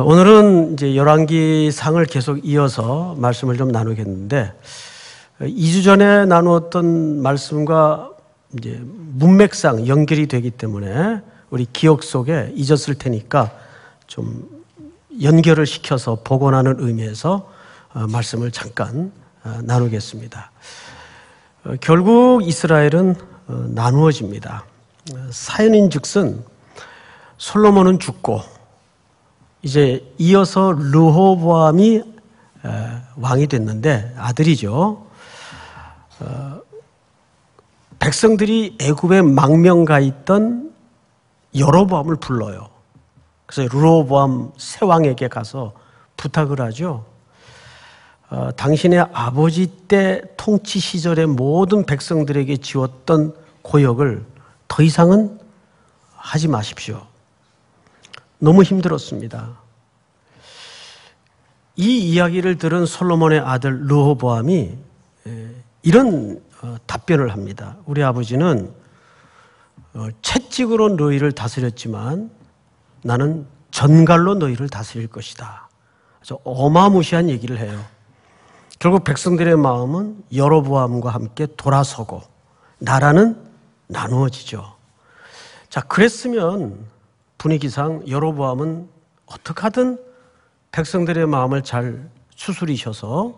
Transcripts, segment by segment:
오늘은 이제 열왕기상을 계속 이어서 말씀을 좀 나누겠는데 2주 전에 나누었던 말씀과 이제 문맥상 연결이 되기 때문에 우리 기억 속에 잊었을 테니까 좀 연결을 시켜서 복원하는 의미에서 어, 말씀을 잠깐 어, 나누겠습니다. 어, 결국 이스라엘은 나누어집니다. 사연인즉슨 솔로몬은 죽고 이제 이어서 르호보암이 왕이 됐는데 아들이죠. 어, 백성들이 애굽에 망명가 있던 여로보암을 불러요. 그래서 르호보암 새 왕에게 가서 부탁을 하죠. 어, 당신의 아버지 때 통치 시절에 모든 백성들에게 지웠던 고역을 더 이상은 하지 마십시오. 너무 힘들었습니다. 이 이야기를 들은 솔로몬의 아들 르호보암이 이런 어, 답변을 합니다. 우리 아버지는 어, 채찍으로 너희를 다스렸지만 나는 전갈로 너희를 다스릴 것이다. 그래서 어마무시한 얘기를 해요. 결국 백성들의 마음은 여로보암과 함께 돌아서고 나라는 나누어지죠. 자, 그랬으면 분위기상 여로보암은 어떻게 하든 백성들의 마음을 잘 수술이셔서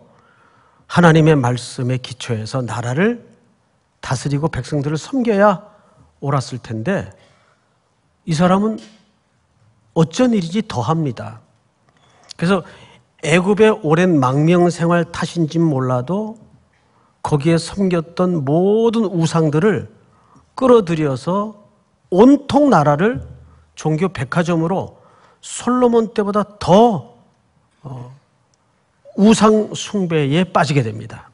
하나님의 말씀에 기초해서 나라를 다스리고 백성들을 섬겨야 옳았을 텐데 이 사람은 어쩐 일이지 더합니다. 그래서 애굽의 오랜 망명 생활 탓인진 몰라도 거기에 섬겼던 모든 우상들을 끌어들여서 온통 나라를 종교 백화점으로 솔로몬 때보다 더 우상 숭배에 빠지게 됩니다.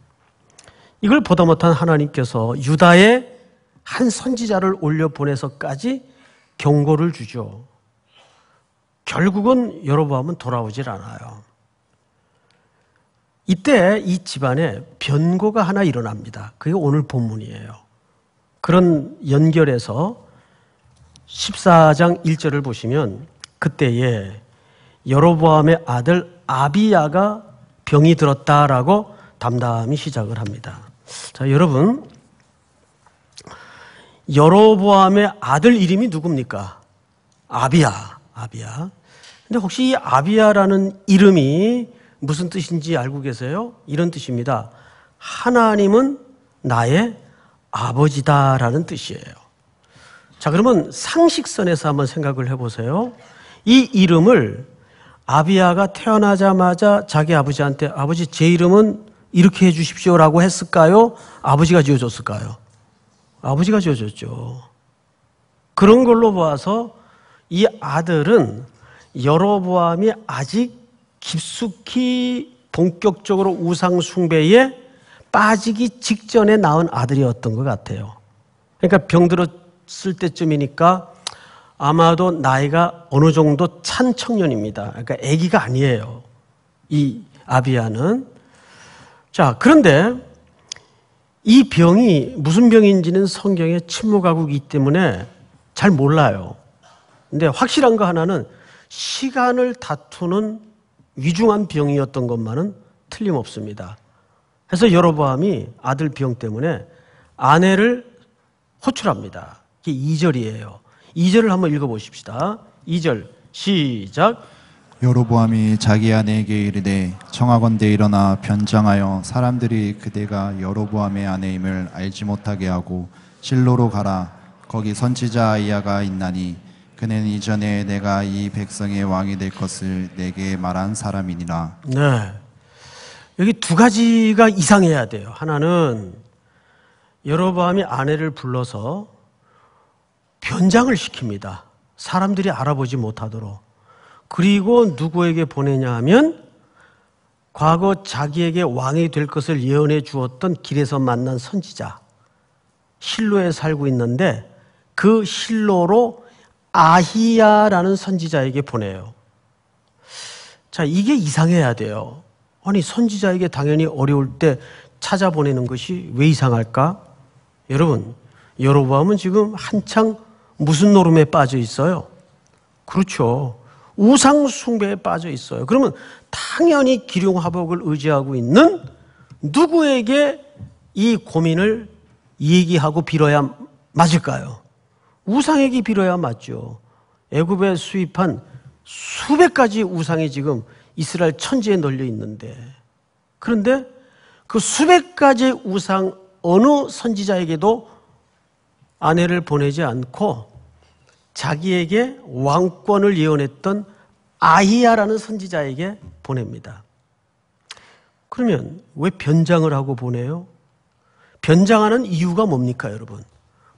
이걸 보다 못한 하나님께서 유다의 한 선지자를 올려 보내서까지 경고를 주죠. 결국은 여로보암은 돌아오질 않아요. 이때 이 집안에 변고가 하나 일어납니다. 그게 오늘 본문이에요. 그런 연결해서 14장 1절을 보시면 그때에 여로보암의 아들 아비야가 병이 들었다라고 담담히 시작을 합니다. 자, 여러분. 여로보암의 아들 이름이 누굽니까? 아비야. 아비야. 근데 혹시 이 아비야라는 이름이 무슨 뜻인지 알고 계세요? 이런 뜻입니다. 하나님은 나의 아버지다라는 뜻이에요. 자, 그러면 상식선에서 한번 생각을 해보세요. 이 이름을 아비아가 태어나자마자 자기 아버지한테 아버지 제 이름은 이렇게 해 주십시오라고 했을까요? 아버지가 지어줬을까요? 아버지가 지어줬죠. 그런 걸로 봐서 이 아들은 여러보암이 아직 깊숙이 본격적으로 우상 숭배에 빠지기 직전에 낳은 아들이었던 것 같아요. 그러니까 병들었을 때쯤이니까 아마도 나이가 어느 정도 찬 청년입니다. 그러니까 아기가 아니에요. 이 아비야는. 자, 그런데 이 병이 무슨 병인지는 성경에 침묵하고 있기 때문에 잘 몰라요. 근데 확실한 거 하나는 시간을 다투는 위중한 병이었던 것만은 틀림없습니다. 그래서 여로보암이 아들 병 때문에 아내를 호출합니다. 이게 2절이에요. 2절을 한번 읽어보십시다. 2절 시작. 여로보암이 자기 아내에게 이르되 청하건대 일어나 변장하여 사람들이 그대가 여로보암의 아내임을 알지 못하게 하고 실로로 가라 거기 선지자 아이야가 있나니 그는 이전에 내가 이 백성의 왕이 될 것을 내게 말한 사람이니라. 네. 여기 두 가지가 이상해야 돼요. 하나는 여로보암이 아내를 불러서 변장을 시킵니다. 사람들이 알아보지 못하도록. 그리고 누구에게 보내냐 하면 과거 자기에게 왕이 될 것을 예언해 주었던 길에서 만난 선지자 실로에 살고 있는데 그 실로로 아히야라는 선지자에게 보내요. 자, 이게 이상해야 돼요. 아니, 선지자에게 당연히 어려울 때 찾아보내는 것이 왜 이상할까? 여러분, 여러보암은 지금 한창 무슨 노름에 빠져 있어요? 그렇죠. 우상 숭배에 빠져 있어요. 그러면 당연히 기룡화복을 의지하고 있는 누구에게 이 고민을 얘기하고 빌어야 맞을까요? 우상에게 빌어야 맞죠. 애굽에 수입한 수백 가지 우상이 지금 이스라엘 천지에 널려 있는데 그런데 그 수백 가지 우상 어느 선지자에게도 아내를 보내지 않고 자기에게 왕권을 예언했던 아히야라는 선지자에게 보냅니다. 그러면 왜 변장을 하고 보내요? 변장하는 이유가 뭡니까, 여러분?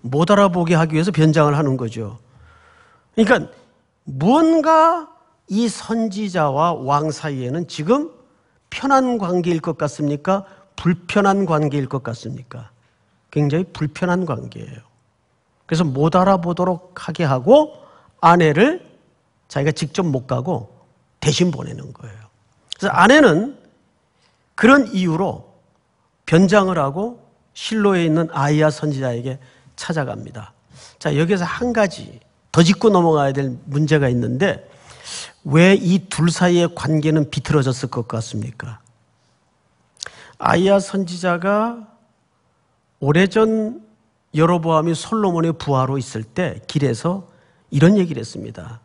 못 알아보게 하기 위해서 변장을 하는 거죠. 그러니까 무언가 이 선지자와 왕 사이에는 지금 편한 관계일 것 같습니까? 불편한 관계일 것 같습니까? 굉장히 불편한 관계예요. 그래서 못 알아보도록 하게 하고 아내를 자기가 직접 못 가고 대신 보내는 거예요. 그래서 아내는 그런 이유로 변장을 하고 실로에 있는 아이야 선지자에게 찾아갑니다. 자, 여기서 한 가지 더 짚고 넘어가야 될 문제가 있는데 왜 이 둘 사이의 관계는 비틀어졌을 것 같습니까? 아이야 선지자가 오래전 여로보암이 솔로몬의 부하로 있을 때 길에서 이런 얘기를 했습니다.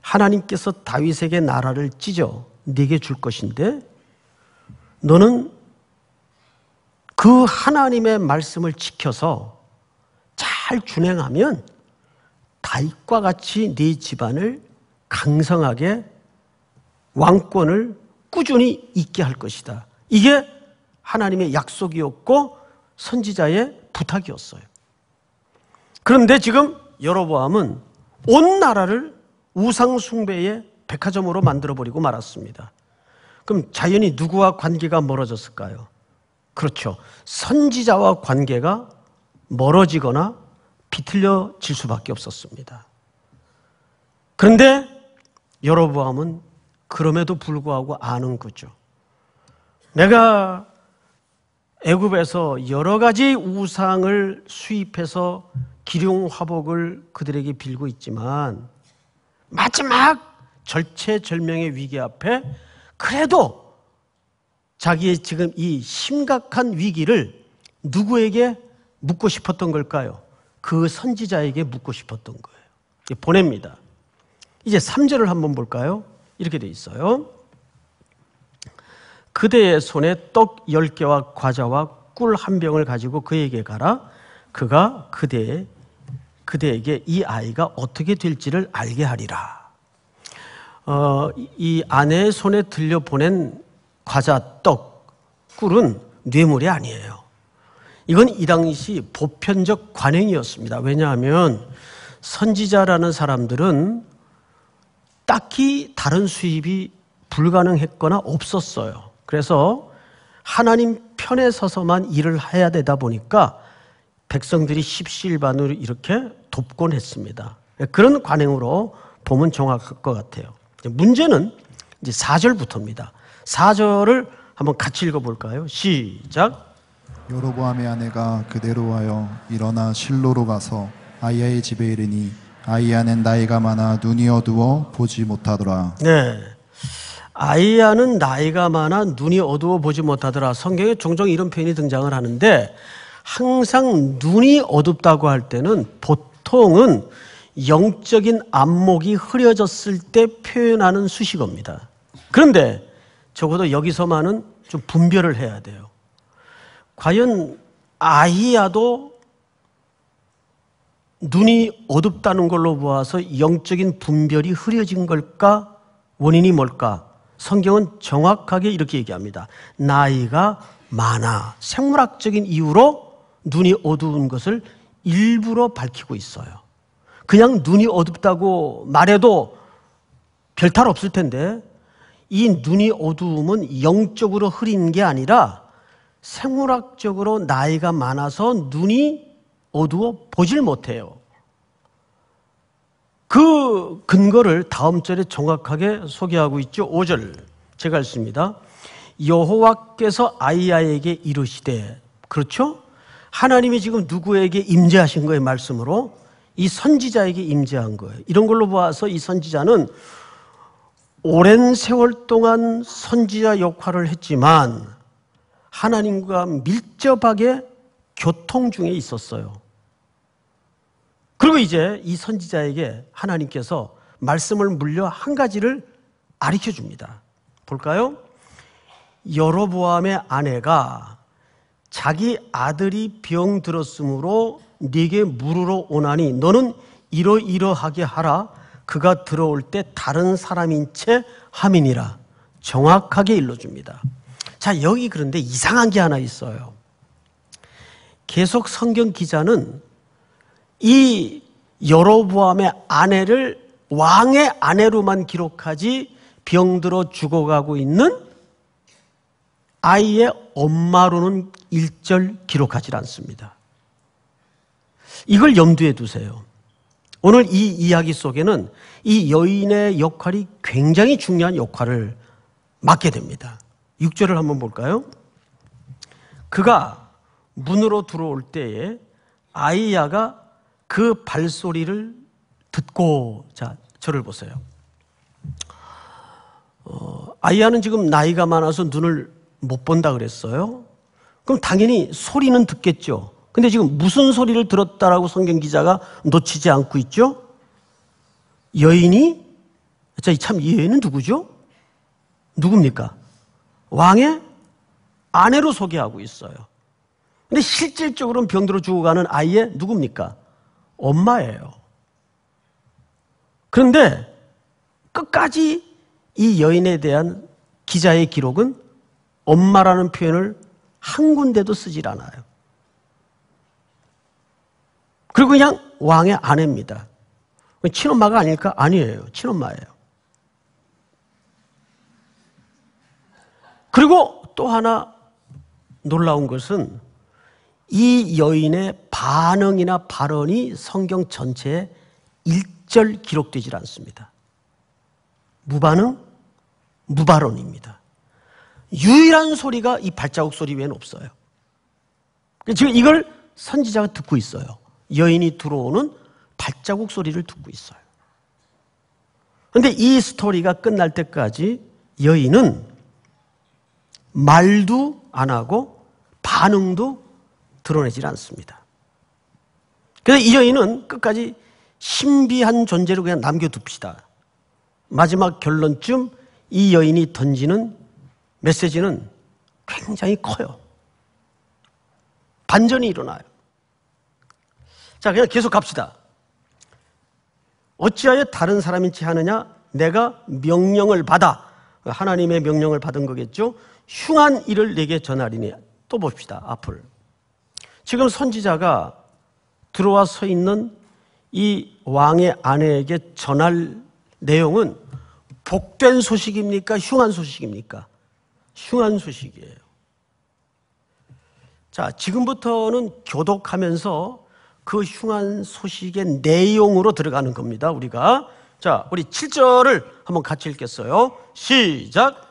하나님께서 다윗에게 나라를 찢어 네게 줄 것인데 너는 그 하나님의 말씀을 지켜서 잘 준행하면 다윗과 같이 네 집안을 강성하게 왕권을 꾸준히 있게 할 것이다. 이게 하나님의 약속이었고 선지자의 부탁이었어요. 그런데 지금 여로보암은 온 나라를 우상숭배의 백화점으로 만들어버리고 말았습니다. 그럼 자연히 누구와 관계가 멀어졌을까요? 그렇죠. 선지자와 관계가 멀어지거나 비틀려질 수밖에 없었습니다. 그런데 여로보암은 그럼에도 불구하고 아는 거죠. 내가 애굽에서 여러 가지 우상을 수입해서 기룡 화복을 그들에게 빌고 있지만 마지막 절체절명의 위기 앞에 그래도 자기의 지금 이 심각한 위기를 누구에게 묻고 싶었던 걸까요? 그 선지자에게 묻고 싶었던 거예요. 보냅니다. 이제 3절을 한번 볼까요? 이렇게 돼 있어요. 그대의 손에 떡 10개와 과자와 꿀 한 병을 가지고 그에게 가라. 그가 그대의 그대에게 이 아이가 어떻게 될지를 알게 하리라. 어, 이 아내의 손에 들려 보낸 과자, 떡, 꿀은 뇌물이 아니에요. 이건 이 당시 보편적 관행이었습니다. 왜냐하면 선지자라는 사람들은 딱히 다른 수입이 불가능했거나 없었어요. 그래서 하나님 편에 서서만 일을 해야 되다 보니까 백성들이 십시일반으로 이렇게 돕곤 했습니다. 예, 그런 관행으로 보면 정확할 것 같아요. 문제는 이제 4절부터입니다. 4절을 한번 같이 읽어볼까요? 시작. 여로보암의 아내가 그대로 하여 일어나 실로로 가서 아이야의 집에 이르니 아이야는 나이가 많아 눈이 어두워 보지 못하더라. 네. 아이야는 나이가 많아 눈이 어두워 보지 못하더라. 성경에 종종 이런 표현이 등장을 하는데 항상 눈이 어둡다고 할 때는 보통은 영적인 안목이 흐려졌을 때 표현하는 수식어입니다. 그런데 적어도 여기서만은 좀 분별을 해야 돼요. 과연 아이야도 눈이 어둡다는 걸로 보아서 영적인 분별이 흐려진 걸까? 원인이 뭘까? 성경은 정확하게 이렇게 얘기합니다. 나이가 많아. 생물학적인 이유로 눈이 어두운 것을 일부러 밝히고 있어요. 그냥 눈이 어둡다고 말해도 별 탈 없을 텐데 이 눈이 어두움은 영적으로 흐린 게 아니라 생물학적으로 나이가 많아서 눈이 어두워 보질 못해요. 그 근거를 다음 절에 정확하게 소개하고 있죠. 5절. 제가 읽습니다. 여호와께서 아이야에게 이르시되 그렇죠? 하나님이 지금 누구에게 임재하신 거예요, 말씀으로? 이 선지자에게 임재한 거예요. 이런 걸로 보아서 이 선지자는 오랜 세월 동안 선지자 역할을 했지만 하나님과 밀접하게 교통 중에 있었어요. 그리고 이제 이 선지자에게 하나님께서 말씀을 물려 한 가지를 아리켜 줍니다. 볼까요? 여로보암의 아내가 자기 아들이 병 들었으므로 네게 물으러 오나니 너는 이러이러하게 하라 그가 들어올 때 다른 사람인 채 함이니라 정확하게 일러줍니다. 자 여기 그런데 이상한 게 하나 있어요. 계속 성경 기자는 이 여로보암의 아내를 왕의 아내로만 기록하지 병들어 죽어가고 있는 아이의 엄마로는 1절 기록하지 않습니다. 이걸 염두에 두세요. 오늘 이 이야기 속에는 이 여인의 역할이 굉장히 중요한 역할을 맡게 됩니다. 6절을 한번 볼까요? 그가 문으로 들어올 때에 아이야가 그 발소리를 듣고 자 저를 보세요. 어, 아이야는 지금 나이가 많아서 눈을 못 본다 그랬어요. 그럼 당연히 소리는 듣겠죠. 근데 지금 무슨 소리를 들었다라고 성경 기자가 놓치지 않고 있죠? 여인이 자, 참이 여인은 누구죠? 누굽니까? 왕의 아내로 소개하고 있어요. 근데 실질적으로는 병들어 죽어가는 아이의 누굽니까? 엄마예요. 그런데 끝까지 이 여인에 대한 기자의 기록은 엄마라는 표현을 한 군데도 쓰질 않아요. 그리고 그냥 왕의 아내입니다. 친엄마가 아닐까? 아니에요. 친엄마예요. 그리고 또 하나 놀라운 것은 이 여인의 반응이나 발언이 성경 전체에 일절 기록되질 않습니다. 무반응, 무발언입니다. 유일한 소리가 이 발자국 소리 외에는 없어요. 그러니까 지금 이걸 선지자가 듣고 있어요. 여인이 들어오는 발자국 소리를 듣고 있어요. 근데 이 스토리가 끝날 때까지 여인은 말도 안 하고 반응도 드러내질 않습니다. 그래서 이 여인은 끝까지 신비한 존재로 그냥 남겨둡시다. 마지막 결론쯤 이 여인이 던지는 메시지는 굉장히 커요. 반전이 일어나요. 자, 그냥 계속 갑시다. 어찌하여 다른 사람인 지 하느냐? 내가 명령을 받아. 하나님의 명령을 받은 거겠죠? 흉한 일을 내게 전하리니. 또 봅시다, 앞을. 지금 선지자가 들어와 서 있는 이 왕의 아내에게 전할 내용은 복된 소식입니까? 흉한 소식입니까? 흉한 소식이에요. 자, 지금부터는 교독하면서 그 흉한 소식의 내용으로 들어가는 겁니다. 우리가 자, 우리 7절을 한번 같이 읽겠어요. 시작.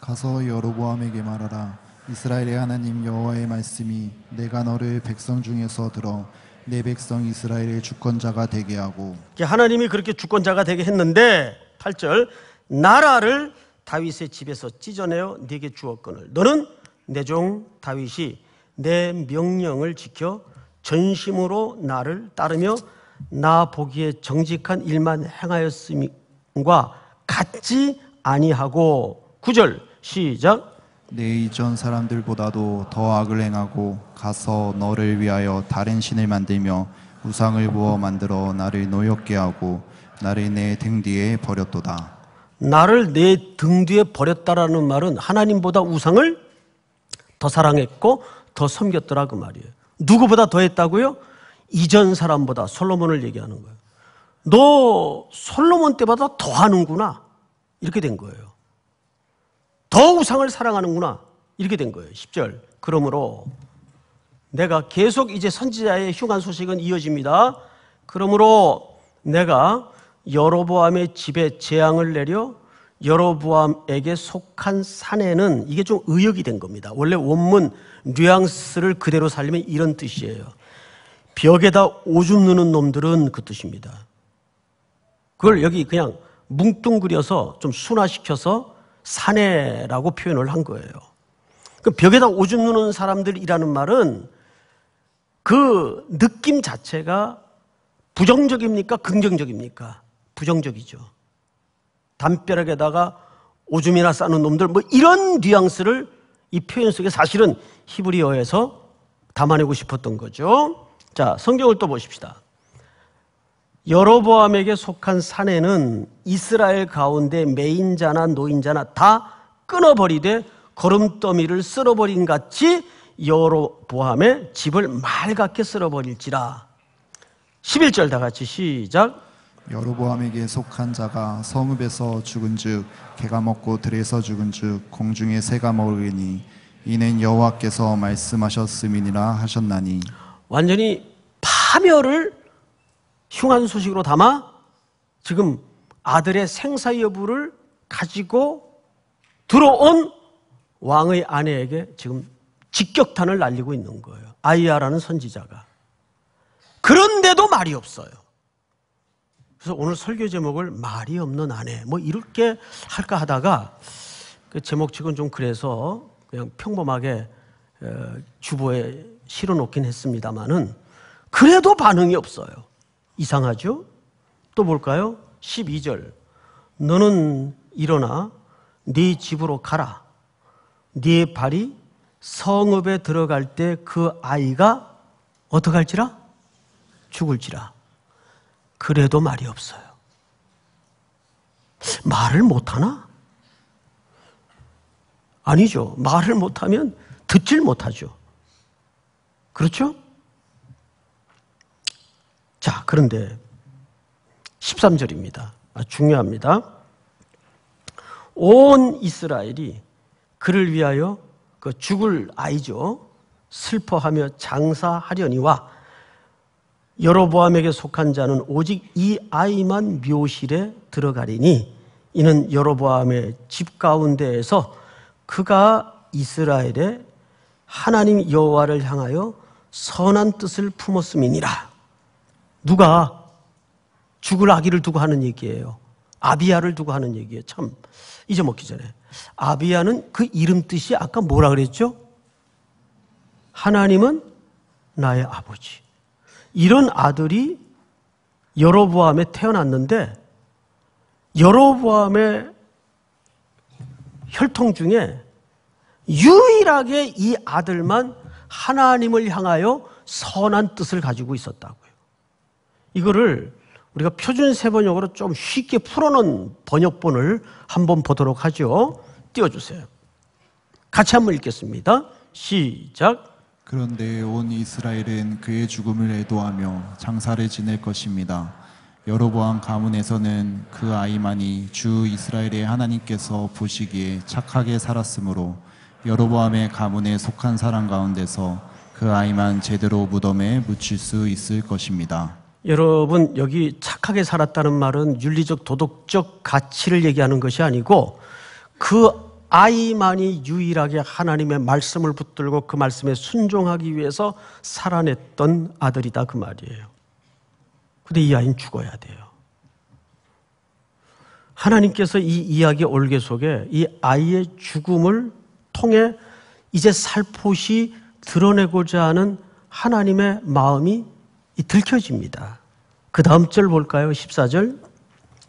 가서 여로보암에게 말하라. 이스라엘의 하나님 여호와의 말씀이 내가 너를 백성 중에서 들어 내 백성 이스라엘의 주권자가 되게 하고 하나님이 그렇게 주권자가 되게 했는데 8절 나라를 다윗의 집에서 찢어내어 네게 주었거늘 너는 내 종 다윗이 내 명령을 지켜 전심으로 나를 따르며 나 보기에 정직한 일만 행하였음과 같지 아니하고 9절 시작 내 이전 사람들보다도 더 악을 행하고 가서 너를 위하여 다른 신을 만들며 우상을 부어 만들어 나를 노엽게 하고 나를 내 등 뒤에 버렸도다 나를 내 등 뒤에 버렸다라는 말은 하나님보다 우상을 더 사랑했고 더 섬겼더라 그 말이에요. 누구보다 더 했다고요? 이전 사람보다 솔로몬을 얘기하는 거예요. 너 솔로몬 때보다 더 하는구나. 이렇게 된 거예요. 더 우상을 사랑하는구나. 이렇게 된 거예요. 10절. 그러므로 내가 계속 이제 선지자의 흉한 소식은 이어집니다. 그러므로 내가 여로보암의 집에 재앙을 내려 여로보암에게 속한 산에는 이게 좀 의역이 된 겁니다. 원래 원문 뉘앙스를 그대로 살리면 이런 뜻이에요. 벽에다 오줌 누는 놈들은 그 뜻입니다. 그걸 여기 그냥 뭉뚱그려서 좀 순화시켜서 사내라고 표현을 한 거예요. 그 벽에다 오줌 누는 사람들이라는 말은 그 느낌 자체가 부정적입니까? 긍정적입니까? 부정적이죠. 담벼락에다가 오줌이나 싸는 놈들 뭐 이런 뉘앙스를 이 표현 속에 사실은 히브리어에서 담아내고 싶었던 거죠. 자, 성경을 또 보십시다. 여로보암에게 속한 사내는 이스라엘 가운데 메인자나 노인자나 다 끊어버리되 걸음더미를 쓸어버린 같이 여로보암의 집을 말갛게 쓸어버릴지라. 11절 다 같이 시작. 여로보암에게 속한 자가 성읍에서 죽은즉 개가 먹고 들에서 죽은즉 공중에 새가 먹으니 이는 여호와께서 말씀하셨음이니라 하셨나니 완전히 파멸을 흉한 소식으로 담아 지금 아들의 생사 여부를 가지고 들어온 왕의 아내에게 지금 직격탄을 날리고 있는 거예요. 아이야라는 선지자가. 그런데도 말이 없어요. 그래서 오늘 설교 제목을 말이 없는 아내 뭐 이렇게 할까 하다가 그 제목 측은 좀 그래서 그냥 평범하게 어, 주보에 실어 놓긴 했습니다만은 그래도 반응이 없어요. 이상하죠? 또 볼까요? 12절. 너는 일어나 네 집으로 가라. 네 발이 성읍에 들어갈 때 그 아이가 어떡할지라? 죽을지라. 그래도 말이 없어요. 말을 못하나? 아니죠. 말을 못하면 듣질 못하죠. 그렇죠? 자, 그런데 13절입니다. 아, 중요합니다. 온 이스라엘이 그를 위하여 그 죽을 아이죠. 슬퍼하며 장사하려니와 여로보암에게 속한 자는 오직 이 아이만 묘실에 들어가리니 이는 여로보암의 집 가운데에서 그가 이스라엘의 하나님 여호와를 향하여 선한 뜻을 품었음이니라. 누가 죽을 아기를 두고 하는 얘기예요. 아비야를 두고 하는 얘기예요. 참 잊어먹기 전에 아비야는 그 이름 뜻이 아까 뭐라 그랬죠? 하나님은 나의 아버지. 이런 아들이 여로보암에 태어났는데 여로보암의 혈통 중에 유일하게 이 아들만 하나님을 향하여 선한 뜻을 가지고 있었다고요. 이거를 우리가 표준 세번역으로 좀 쉽게 풀어놓은 번역본을 한번 보도록 하죠. 띄워주세요. 같이 한번 읽겠습니다. 시작. 그런데 온 이스라엘은 그의 죽음을 애도하며 장사를 지낼 것입니다. 여로보암 가문에서는 그 아이만이 주 이스라엘의 하나님께서 보시기에 착하게 살았으므로 여로보암의 가문에 속한 사람 가운데서 그 아이만 제대로 무덤에 묻힐 수 있을 것입니다. 여러분 여기 착하게 살았다는 말은 윤리적 도덕적 가치를 얘기하는 것이 아니고 그 아이만이 유일하게 하나님의 말씀을 붙들고 그 말씀에 순종하기 위해서 살아냈던 아들이다 그 말이에요. 근데 이 아이는 죽어야 돼요. 하나님께서 이 이야기 올개 속에 이 아이의 죽음을 통해 이제 살포시 드러내고자 하는 하나님의 마음이 들켜집니다. 그 다음 절 볼까요? 14절.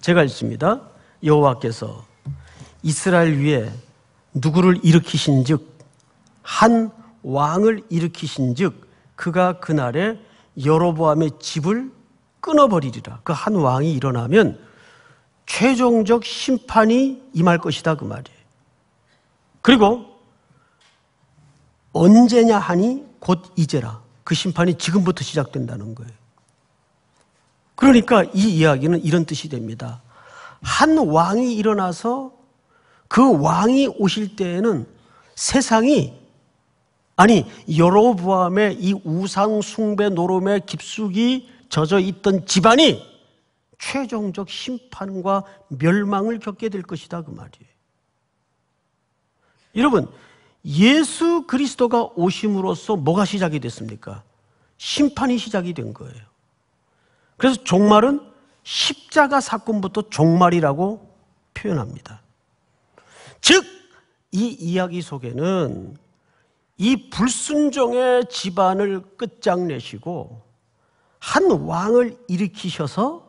제가 읽습니다. 여호와께서 이스라엘 위에 누구를 일으키신즉 한 왕을 일으키신즉 그가 그날에 여로보암의 집을 끊어버리리라. 그 한 왕이 일어나면 최종적 심판이 임할 것이다 그 말이에요. 그리고 언제냐 하니 곧 이제라. 그 심판이 지금부터 시작된다는 거예요. 그러니까 이 이야기는 이런 뜻이 됩니다. 한 왕이 일어나서 그 왕이 오실 때에는 세상이 아니 여로보암의 이 우상 숭배 노름에 깊숙이 젖어 있던 집안이 최종적 심판과 멸망을 겪게 될 것이다 그 말이에요. 여러분 예수 그리스도가 오심으로써 뭐가 시작이 됐습니까? 심판이 시작이 된 거예요. 그래서 종말은 십자가 사건부터 종말이라고 표현합니다. 즉, 이 이야기 속에는 이 불순종의 집안을 끝장내시고 한 왕을 일으키셔서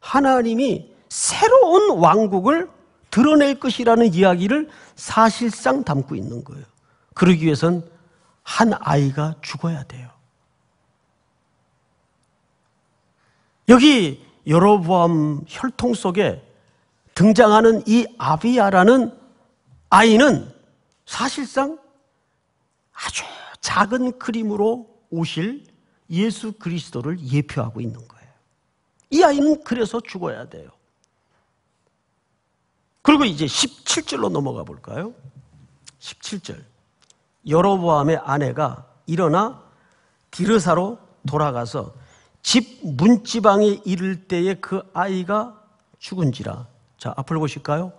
하나님이 새로운 왕국을 드러낼 것이라는 이야기를 사실상 담고 있는 거예요. 그러기 위해선 한 아이가 죽어야 돼요. 여기 여러보암 혈통 속에 등장하는 이아비아라는 아이는 사실상 아주 작은 그림으로 오실 예수 그리스도를 예표하고 있는 거예요. 이 아이는 그래서 죽어야 돼요. 그리고 이제 17절로 넘어가 볼까요? 17절. 여로보암의 아내가 일어나 디르사로 돌아가서 집 문지방에 이를 때에 그 아이가 죽은지라. 자, 앞을 보실까요?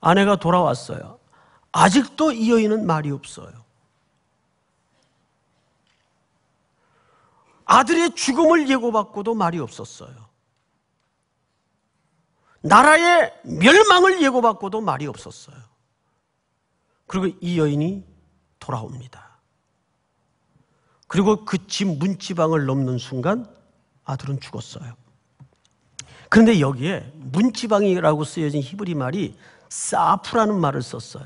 아내가 돌아왔어요. 아직도 이 여인은 말이 없어요. 아들의 죽음을 예고받고도 말이 없었어요. 나라의 멸망을 예고받고도 말이 없었어요. 그리고 이 여인이 돌아옵니다. 그리고 그 집 문지방을 넘는 순간 아들은 죽었어요. 그런데 여기에 문지방이라고 쓰여진 히브리 말이 사프라는 말을 썼어요.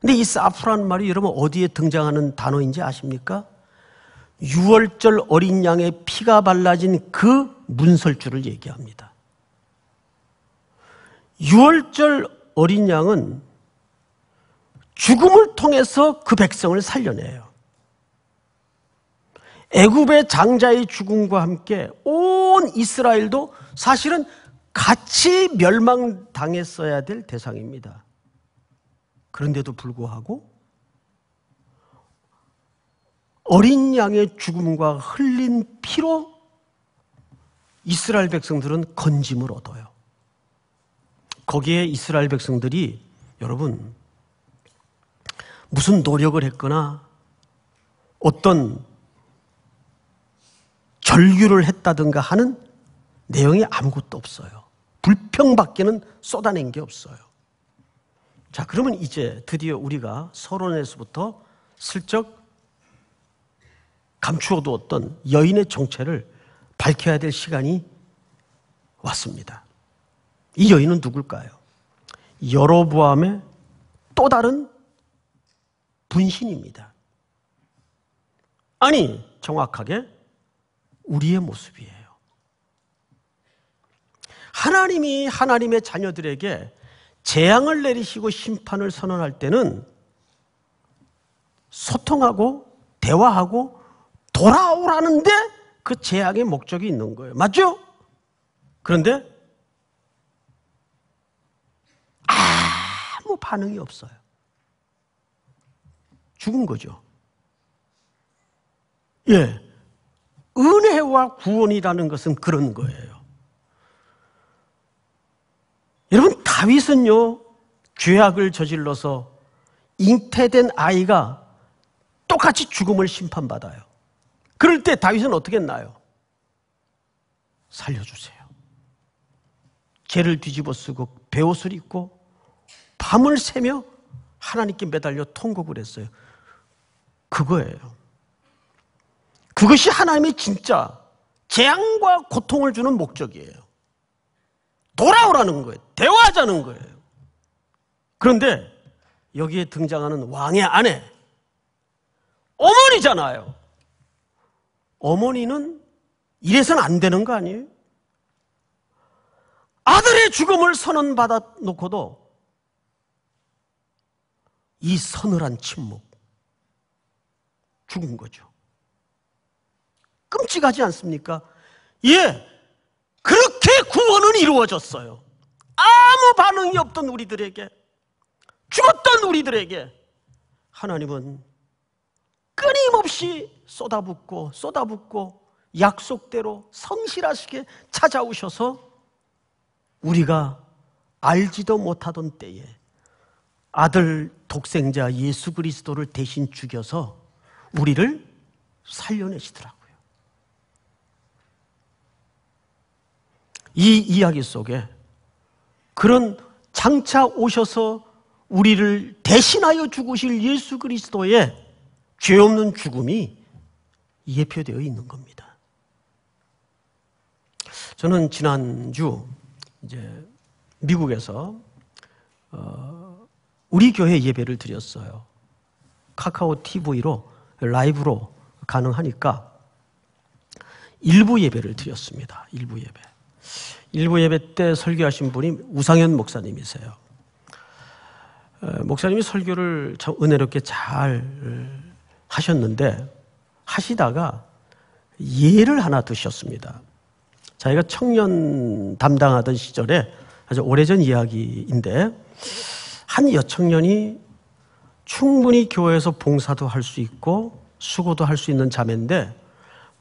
근데 이 사프라는 말이 여러분 어디에 등장하는 단어인지 아십니까? 6월절 어린 양의 피가 발라진 그 문설주를 얘기합니다. 6월절 어린 양은 죽음을 통해서 그 백성을 살려내요. 애굽의 장자의 죽음과 함께 온 이스라엘도 사실은 같이 멸망당했어야 될 대상입니다. 그런데도 불구하고 어린 양의 죽음과 흘린 피로 이스라엘 백성들은 건짐을 얻어요. 거기에 이스라엘 백성들이 여러분 무슨 노력을 했거나 어떤 절규를 했다든가 하는 내용이 아무것도 없어요. 불평밖에는 쏟아낸 게 없어요. 자, 그러면 이제 드디어 우리가 서론에서부터 슬쩍 감추어두었던 여인의 정체를 밝혀야 될 시간이 왔습니다. 이 여인은 누굴까요? 여로보암의 또 다른 분신입니다. 아니, 정확하게 우리의 모습이에요. 하나님이 하나님의 자녀들에게 재앙을 내리시고 심판을 선언할 때는 소통하고 대화하고 돌아오라는데 그 재앙의 목적이 있는 거예요. 맞죠? 그런데 아무 반응이 없어요. 죽은 거죠. 예. 은혜와 구원이라는 것은 그런 거예요. 여러분 다윗은요 죄악을 저질러서 잉태된 아이가 똑같이 죽음을 심판받아요. 그럴 때 다윗은 어떻게 했나요? 살려주세요. 죄를 뒤집어 쓰고 배옷을 입고 밤을 새며 하나님께 매달려 통곡을 했어요. 그거예요. 그것이 하나님의 진짜 재앙과 고통을 주는 목적이에요. 돌아오라는 거예요. 대화하자는 거예요. 그런데 여기에 등장하는 왕의 아내, 어머니잖아요. 어머니는 이래선 안 되는 거 아니에요? 아들의 죽음을 선언받아 놓고도 이 서늘한 침묵, 죽은 거죠. 끔찍하지 않습니까? 예, 그렇게 구원은 이루어졌어요. 아무 반응이 없던 우리들에게, 죽었던 우리들에게, 하나님은 끊임없이 쏟아붓고 쏟아붓고 약속대로 성실하시게 찾아오셔서 우리가 알지도 못하던 때에 아들 독생자 예수 그리스도를 대신 죽여서 우리를 살려내시더라고요. 이 이야기 속에 그런 장차 오셔서 우리를 대신하여 죽으실 예수 그리스도의 죄 없는 죽음이 예표되어 있는 겁니다. 저는 지난주 이제 미국에서 어, 우리 교회 예배를 드렸어요. 카카오 TV로 라이브로 가능하니까 일부 예배를 드렸습니다. 일부 예배. 일부 예배 때 설교하신 분이 우상현 목사님이세요. 어, 목사님이 설교를 참 은혜롭게 잘 하셨는데 하시다가 예를 하나 드셨습니다 자기가 청년 담당하던 시절에 아주 오래전 이야기인데 한 여청년이 충분히 교회에서 봉사도 할 수 있고 수고도 할 수 있는 자매인데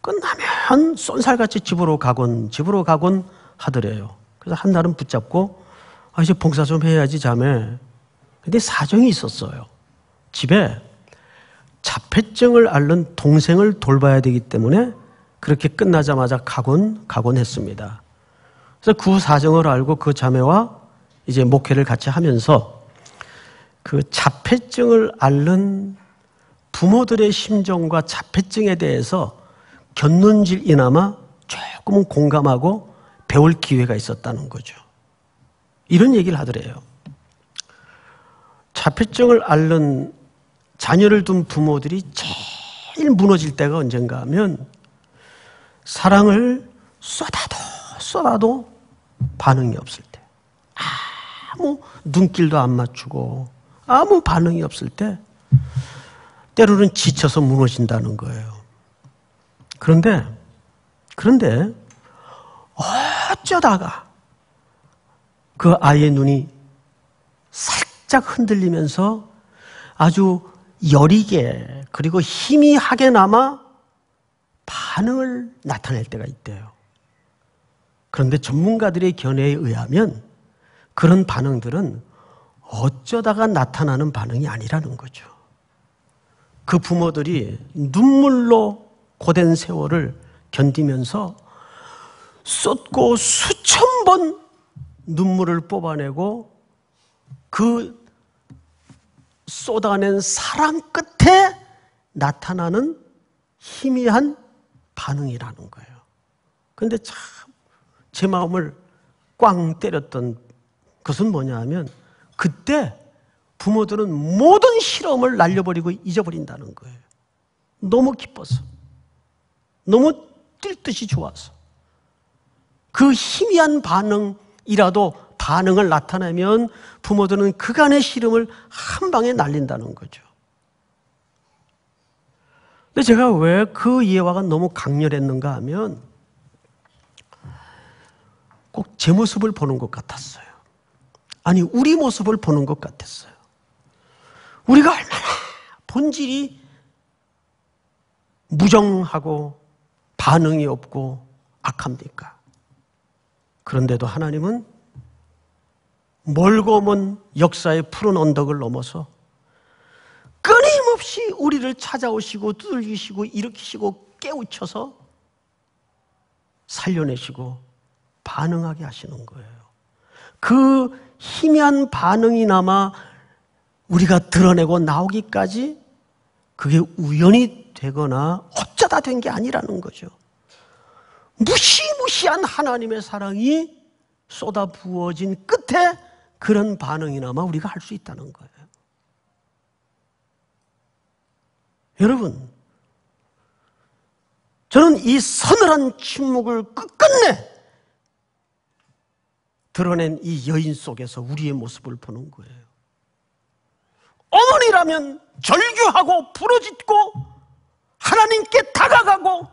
끝나면 한 쏜살같이 집으로 가곤 집으로 가곤 하더래요. 그래서 한 날은 붙잡고 아, 이제 봉사 좀 해야지 자매. 근데 사정이 있었어요. 집에 자폐증을 앓는 동생을 돌봐야 되기 때문에 그렇게 끝나자마자 가곤 가곤 했습니다. 그래서 그 사정을 알고 그 자매와 이제 목회를 같이 하면서 그 자폐증을 앓는 부모들의 심정과 자폐증에 대해서 견눈질이나마 조금은 공감하고 배울 기회가 있었다는 거죠. 이런 얘기를 하더래요. 자폐증을 앓는 자녀를 둔 부모들이 제일 무너질 때가 언젠가 하면 사랑을 쏟아도 쏟아도 반응이 없을 때 아무 눈길도 안 맞추고 아무 반응이 없을 때 때로는 지쳐서 무너진다는 거예요. 그런데, 그런데, 어쩌다가 그 아이의 눈이 살짝 흔들리면서 아주 여리게 그리고 희미하게 남아 반응을 나타낼 때가 있대요. 그런데 전문가들의 견해에 의하면 그런 반응들은 어쩌다가 나타나는 반응이 아니라는 거죠. 그 부모들이 눈물로 고된 세월을 견디면서 쏟고 수천 번 눈물을 뽑아내고 그 쏟아낸 사랑 끝에 나타나는 희미한 반응이라는 거예요. 근데 참 제 마음을 꽝 때렸던 것은 뭐냐 하면 그때 부모들은 모든 실험을 날려버리고 잊어버린다는 거예요. 너무 기뻐서. 너무 뛸 듯이 좋아서 그 희미한 반응이라도 반응을 나타내면 부모들은 그간의 시름을 한 방에 날린다는 거죠. 근데 제가 왜 그 예화가 너무 강렬했는가 하면 꼭 제 모습을 보는 것 같았어요. 아니, 우리 모습을 보는 것 같았어요. 우리가 얼마나 본질이 무정하고 반응이 없고 악합니까? 그런데도 하나님은 멀고 먼 역사의 푸른 언덕을 넘어서 끊임없이 우리를 찾아오시고 두들기시고 일으키시고 깨우쳐서 살려내시고 반응하게 하시는 거예요. 그 희미한 반응이나마 우리가 드러내고 나오기까지 그게 우연히 되거나 어쩌다 된 게 아니라는 거죠. 무시무시한 하나님의 사랑이 쏟아 부어진 끝에 그런 반응이나마 우리가 할 수 있다는 거예요. 여러분, 저는 이 서늘한 침묵을 끝끝내 드러낸 이 여인 속에서 우리의 모습을 보는 거예요. 어머니라면 절규하고 부르짖고 하나님께 다가가고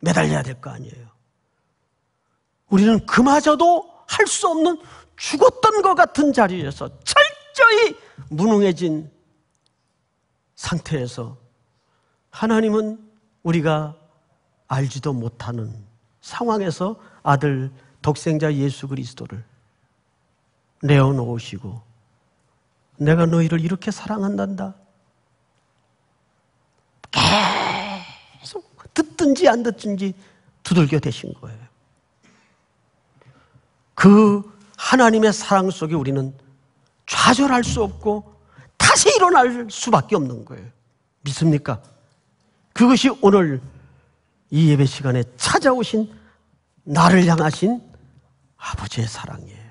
매달려야 될 거 아니에요. 우리는 그마저도 할 수 없는 죽었던 것 같은 자리에서 철저히 무능해진 상태에서 하나님은 우리가 알지도 못하는 상황에서 아들 독생자 예수 그리스도를 내어놓으시고 내가 너희를 이렇게 사랑한단다. 듣든지 안 듣든지 두들겨 대신 거예요. 그 하나님의 사랑 속에 우리는 좌절할 수 없고 다시 일어날 수밖에 없는 거예요. 믿습니까? 그것이 오늘 이 예배 시간에 찾아오신 나를 향하신 아버지의 사랑이에요.